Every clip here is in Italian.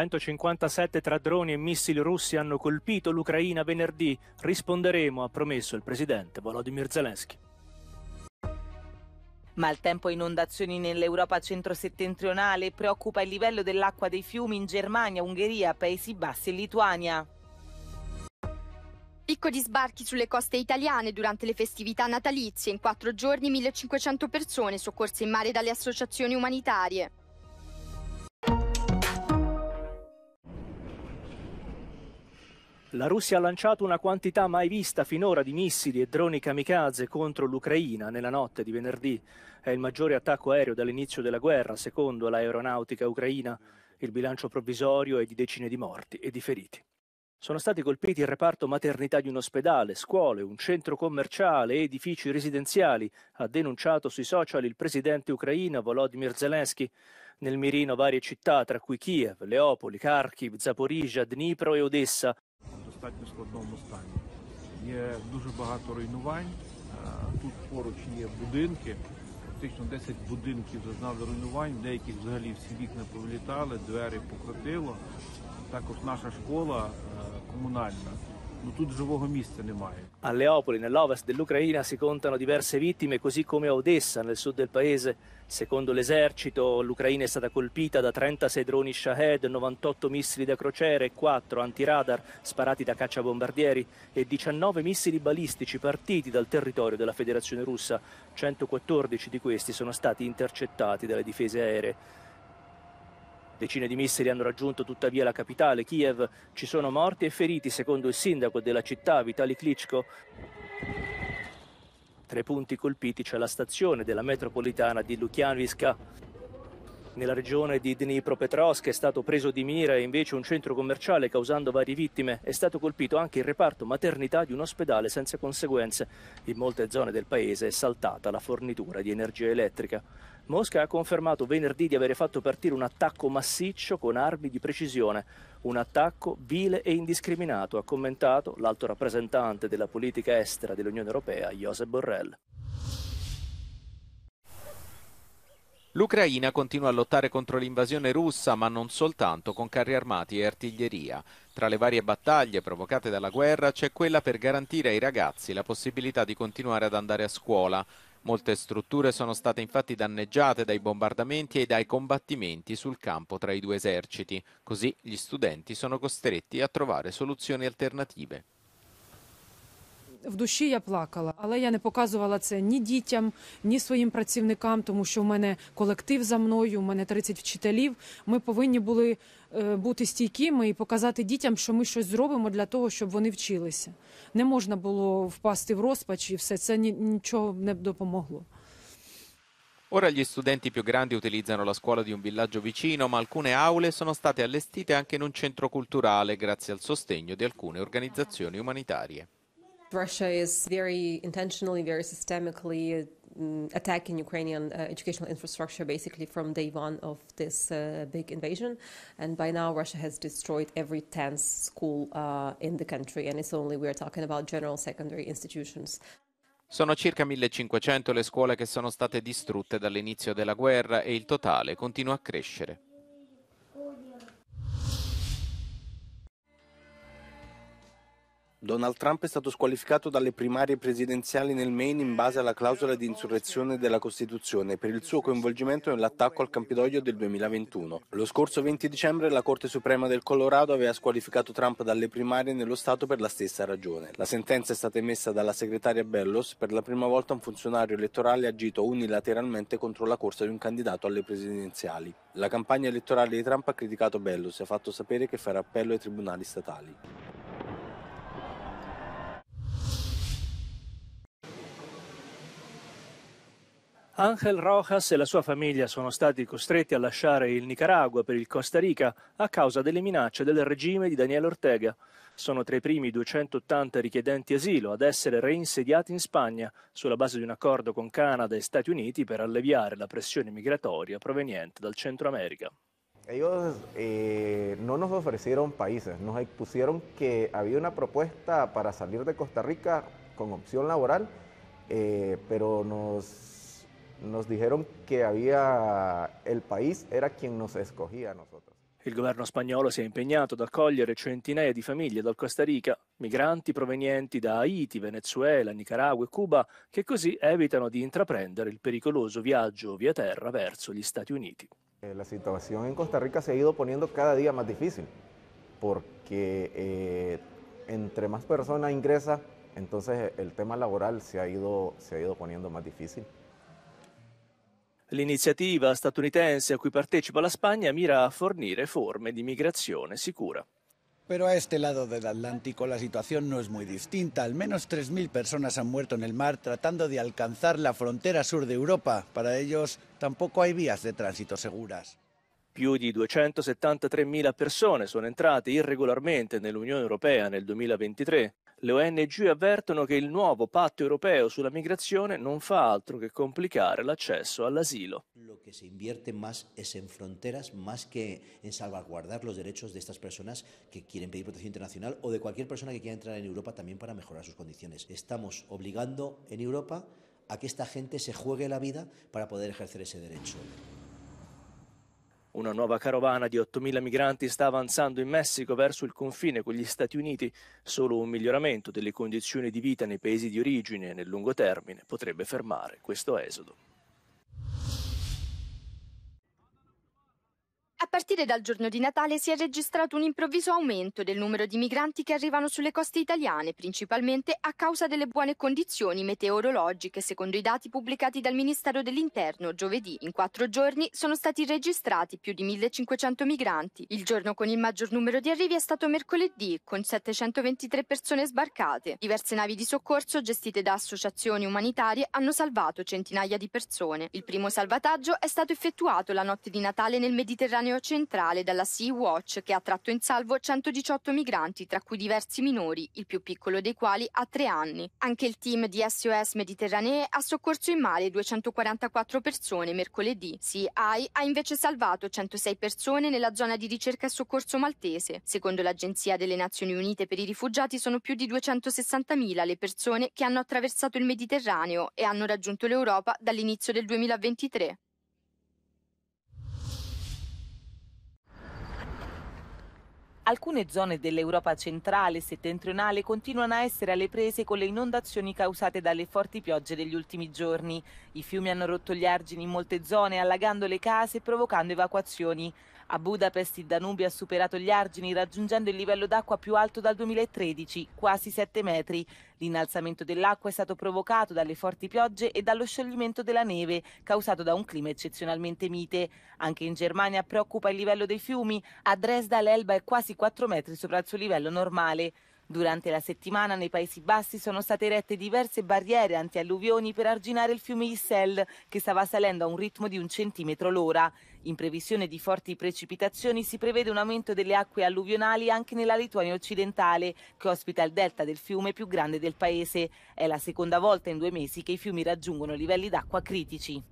157 tra droni e missili russi hanno colpito l'Ucraina venerdì. Risponderemo, ha promesso il presidente Volodymyr Zelensky. Maltempo e inondazioni nell'Europa centro-settentrionale preoccupa il livello dell'acqua dei fiumi in Germania, Ungheria, Paesi Bassi e Lituania. Picco di sbarchi sulle coste italiane durante le festività natalizie. In quattro giorni 1500 persone soccorse in mare dalle associazioni umanitarie. La Russia ha lanciato una quantità mai vista finora di missili e droni kamikaze contro l'Ucraina nella notte di venerdì. È il maggiore attacco aereo dall'inizio della guerra, secondo l'aeronautica ucraina. Il bilancio provvisorio è di decine di morti e di feriti. Sono stati colpiti il reparto maternità di un ospedale, scuole, un centro commerciale e edifici residenziali, ha denunciato sui social il presidente ucraino Volodymyr Zelensky. Nel mirino varie città, tra cui Kiev, Leopoli, Kharkiv, Zaporizhia, Dnipro e Odessa, достатньо складному стані. Є дуже багато руйнувань. Е, тут поруч є будинки, фактично 10 будинків зазнали руйнувань, деяких взагалі всі вікна повилітали, двері покотило. Також наша школа е, комунальна. ну тут живого mista немає. A Leopoli, nell'ovest dell'Ucraina, si contano diverse vittime, così come a Odessa, nel sud del paese. Secondo l'esercito, l'Ucraina è stata colpita da 36 droni Shahed, 98 missili da crociere, 4 antiradar sparati da cacciabombardieri e 19 missili balistici partiti dal territorio della Federazione Russa. 114 di questi sono stati intercettati dalle difese aeree. Decine di missili hanno raggiunto tuttavia la capitale, Kiev. Ci sono morti e feriti, secondo il sindaco della città, Vitali Klitschko. Tra i punti colpiti c'è la stazione della metropolitana di Lukianivska. Nella regione di Dnipropetrovsk è stato preso di mira invece un centro commerciale causando varie vittime. È stato colpito anche il reparto maternità di un ospedale senza conseguenze. In molte zone del paese è saltata la fornitura di energia elettrica. Mosca ha confermato venerdì di avere fatto partire un attacco massiccio con armi di precisione, un attacco vile e indiscriminato, ha commentato l'alto rappresentante della politica estera dell'Unione Europea, Josep Borrell. L'Ucraina continua a lottare contro l'invasione russa, ma non soltanto con carri armati e artiglieria. Tra le varie battaglie provocate dalla guerra c'è quella per garantire ai ragazzi la possibilità di continuare ad andare a scuola. Molte strutture sono state infatti danneggiate dai bombardamenti e dai combattimenti sul campo tra i due eserciti, così gli studenti sono costretti a trovare soluzioni alternative. в душі я плакала, але я не показувала це ні дітям, ні своїм працівникам, тому що в мене колектив за мною, в мене 30 вчителів. Ми повинні були е, бути стійкими і показати дітям, що ми щось зробимо для того, щоб вони вчилися. Не можна було впасти в розпач, і все це нічого не допомогло. Ora gli studenti più grandi utilizzano la scuola di un villaggio vicino, ma alcune aule sono state allestite anche in un centro culturale grazie al sostegno di alcune organizzazioni umanitarie. Russia is very intentionally, very systemically mm, attacking Ukrainian uh, educational infrastructure basically from day one of this uh, big invasion. And by now, Russia has destroyed every 10th school uh, in the country, and it's only we're talking about general secondary institutions. Sono circa 1500 le scuole che sono state distrutte dall'inizio della guerra e il totale continua a crescere. Donald Trump è stato squalificato dalle primarie presidenziali nel Maine in base alla clausola di insurrezione della Costituzione per il suo coinvolgimento nell'attacco al Campidoglio del 2021. Lo scorso 20 dicembre la Corte Suprema del Colorado aveva squalificato Trump dalle primarie nello Stato per la stessa ragione. La sentenza è stata emessa dalla segretaria Bellos. Per la prima volta un funzionario elettorale ha agito unilateralmente contro la corsa di un candidato alle presidenziali. La campagna elettorale di Trump ha criticato Bellos e ha fatto sapere che farà appello ai tribunali statali. Ángel Rojas e la sua famiglia sono stati costretti a lasciare il Nicaragua per il Costa Rica a causa delle minacce del regime di Daniel Ortega. Sono tra i primi 280 richiedenti asilo ad essere reinsediati in Spagna sulla base di un accordo con Canada e Stati Uniti per alleviare la pressione migratoria proveniente dal Centro America. Ellos eh, no nos ofrecieron países, nos expusieron que había una propuesta para salir de Costa Rica con opción laboral, eh, pero nos nos dijeron que había el país era quien nos escogía a nosotros. Il governo spagnolo si è impegnato ad accogliere centinaia di famiglie dal Costa Rica, migranti provenienti da Haiti, Venezuela, Nicaragua e Cuba, che così evitano di intraprendere il pericoloso viaggio via terra verso gli Stati Uniti. Eh, la situazione in Costa Rica si è ido poniendo cada día más difícil, porque eh, entre más personas ingresa, entonces el tema laboral se ha ido, se ha ido poniendo más difícil. L'iniziativa statunitense a cui partecipa la Spagna mira a fornire forme di migrazione sicura. Pero a este lado del Atlántico la situación no es muy distinta. Al menos 3.000 personas han muerto en el mar tratando de alcanzar la frontera sur de Europa. Para ellos tampoco hay vías de tránsito seguras. Più di 273.000 persone sono entrate irregolarmente nell'Unione Europea nel 2023. Le ONG avvertono que el nuevo patto europeo sobre sulla migrazione non fa complicar el acceso al asilo. Lo que se invierte más es en fronteras más que en salvaguardar los derechos de estas personas que quieren pedir protección internacional o de cualquier persona que quiera entrar en Europa también para mejorar sus condiciones. Estamos obligando en Europa a que esta gente se juegue la vida para poder ejercer ese derecho. Una nuova carovana di 8.000 migranti sta avanzando in Messico verso il confine con gli Stati Uniti. Solo un miglioramento delle condizioni di vita nei paesi di origine nel lungo termine potrebbe fermare questo esodo. partire dal giorno di Natale si è registrato un improvviso aumento del numero di migranti che arrivano sulle coste italiane, principalmente a causa delle buone condizioni meteorologiche. Secondo i dati pubblicati dal Ministero dell'Interno, giovedì, in quattro giorni, sono stati registrati più di 1500 migranti. Il giorno con il maggior numero di arrivi è stato mercoledì, con 723 persone sbarcate. Diverse navi di soccorso, gestite da associazioni umanitarie, hanno salvato centinaia di persone. Il primo salvataggio è stato effettuato la notte di Natale nel Mediterraneo centrale dalla Sea-Watch che ha tratto in salvo 118 migranti, tra cui diversi minori, il più piccolo dei quali ha tre anni. Anche il team di SOS Mediterranee ha soccorso in mare 244 persone mercoledì. sea CI ha invece salvato 106 persone nella zona di ricerca e soccorso maltese. Secondo l'Agenzia delle Nazioni Unite per i rifugiati sono più di 260.000 le persone che hanno attraversato il Mediterraneo e hanno raggiunto l'Europa dall'inizio del 2023. Alcune zone dell'Europa centrale e settentrionale continuano a essere alle prese con le inondazioni causate dalle forti piogge degli ultimi giorni. I fiumi hanno rotto gli argini in molte zone, allagando le case e provocando evacuazioni. A Budapest il Danubio ha superato gli argini raggiungendo il livello d'acqua più alto dal 2013, quasi 7 metri. L'innalzamento dell'acqua è stato provocato dalle forti piogge e dallo scioglimento della neve, causato da un clima eccezionalmente mite. Anche in Germania preoccupa il livello dei fiumi. A Dresda l'Elba è quasi 4 metri sopra il suo livello normale. Durante la settimana nei Paesi Bassi sono state erette diverse barriere antialluvioni per arginare il fiume Issel, che stava salendo a un ritmo di un centimetro l'ora. In previsione di forti precipitazioni si prevede un aumento delle acque alluvionali anche nella Lituania occidentale, che ospita il delta del fiume più grande del paese. È la seconda volta in due mesi che i fiumi raggiungono livelli d'acqua critici.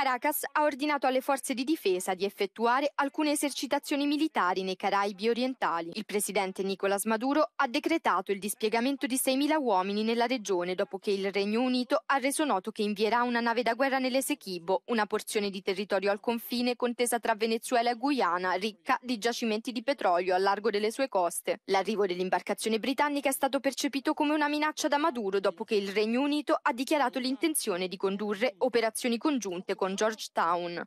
Caracas ha ordinato alle forze di difesa di effettuare alcune esercitazioni militari nei Caraibi orientali. Il presidente Nicolas Maduro ha decretato il dispiegamento di 6.000 uomini nella regione dopo che il Regno Unito ha reso noto che invierà una nave da guerra nell'Esequibo, una porzione di territorio al confine contesa tra Venezuela e Guyana, ricca di giacimenti di petrolio a largo delle sue coste. L'arrivo dell'imbarcazione britannica è stato percepito come una minaccia da Maduro dopo che il Regno Unito ha dichiarato l'intenzione di condurre operazioni congiunte con con Georgetown.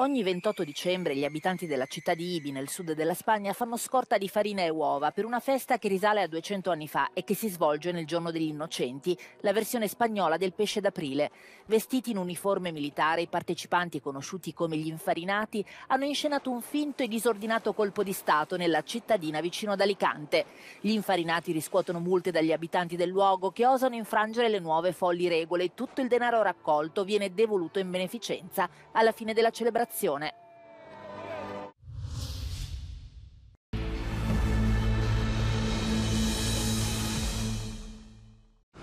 Ogni 28 dicembre gli abitanti della città di Ibi, nel sud della Spagna, fanno scorta di farina e uova per una festa che risale a 200 anni fa e che si svolge nel Giorno degli Innocenti, la versione spagnola del pesce d'aprile. Vestiti in uniforme militare, i partecipanti, conosciuti come gli infarinati, hanno inscenato un finto e disordinato colpo di Stato nella cittadina vicino ad Alicante. Gli infarinati riscuotono multe dagli abitanti del luogo che osano infrangere le nuove folli regole e tutto il denaro raccolto viene devoluto in beneficenza alla fine della celebrazione collaborazione.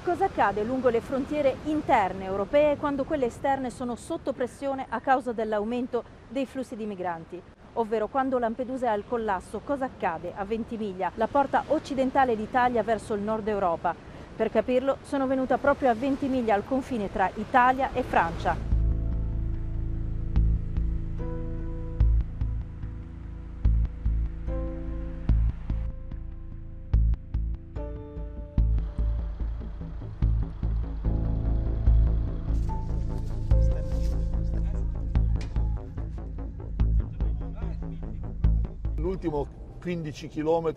Cosa accade lungo le frontiere interne europee quando quelle esterne sono sotto pressione a causa dell'aumento dei flussi di migranti? ovvero quando Lampedusa è al collasso, cosa accade a Ventimiglia, la porta occidentale d'Italia verso il nord Europa? Per capirlo sono venuta proprio a Ventimiglia, al confine tra Italia e Francia. l'ultimo 15 km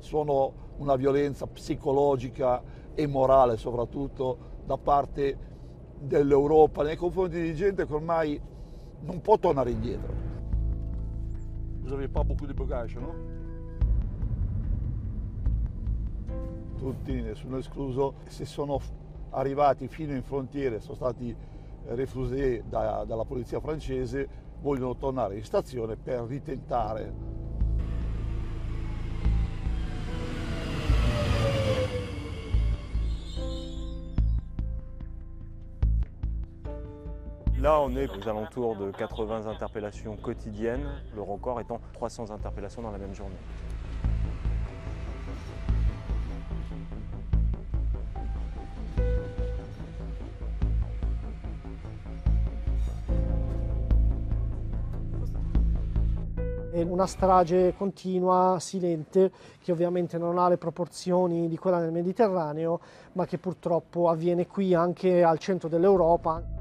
sono una violenza psicologica e morale soprattutto da parte dell'Europa nei confronti di gente che ormai non può tornare indietro. Vous n'avez pas beaucoup de bagages, Tutti, nessuno escluso, se sono arrivati fino in frontiera, sono stati eh, refusé da, dalla polizia francese, vogliono tornare in stazione per ritentare Là, on est aux alentours de 80 interpellations quotidiennes, le record étant 300 interpellations dans la même journée. C'est una strage continua, silente, che ovviamente non ha le proporzioni di quella nel Mediterraneo, ma che purtroppo avviene qui anche al centro dell'Europa.